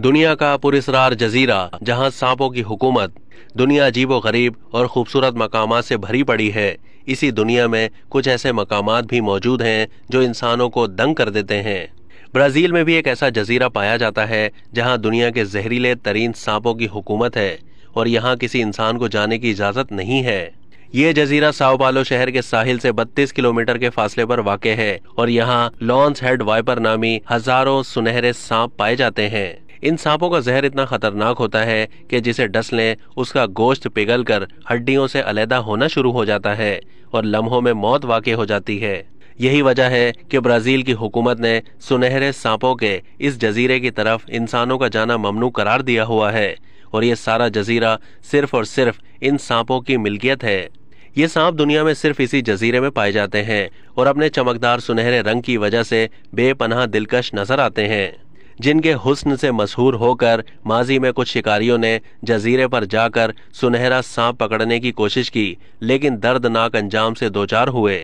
दुनिया का पुरस्रार जजीरा जहां सांपों की हुकूमत दुनिया अजीब गरीब और खूबसूरत मकाम से भरी पड़ी है इसी दुनिया में कुछ ऐसे मकाम भी मौजूद हैं जो इंसानों को दंग कर देते हैं ब्राज़ील में भी एक ऐसा जजीरा पाया जाता है जहां दुनिया के जहरीले तरीन सांपों की हुकूमत है और यहां किसी इंसान को जाने की इजाज़त नहीं है ये जजीरा साओपालो शहर के साहिल से 32 किलोमीटर के फासले पर वाक़ है और यहाँ लॉन्स हेड वाइपर नामी हजारों सुनहरे सांप पाए जाते हैं इन सांपों का जहर इतना खतरनाक होता है कि जिसे डस लें उसका गोश्त पिघल कर हड्डियों से अलहदा होना शुरू हो जाता है और लम्हों में मौत वाक़ हो जाती है यही वजह है कि ब्राज़ील की हुकूमत ने सुनहरे सांपों के इस जजीरे की तरफ इंसानों का जाना ममनू करार दिया हुआ है और ये सारा जजीरा सिर्फ और सिर्फ इन सांपों की मिल्कियत है ये सांप दुनिया में सिर्फ इसी जजीरे में पाए जाते हैं और अपने चमकदार सुनहरे रंग की वजह से बेपनाह दिलकश नजर आते हैं जिनके हुस्न से मशहूर होकर माजी में कुछ शिकारियों ने जजीरे पर जाकर सुनहरा सांप पकड़ने की कोशिश की लेकिन दर्दनाक अंजाम से दोचार हुए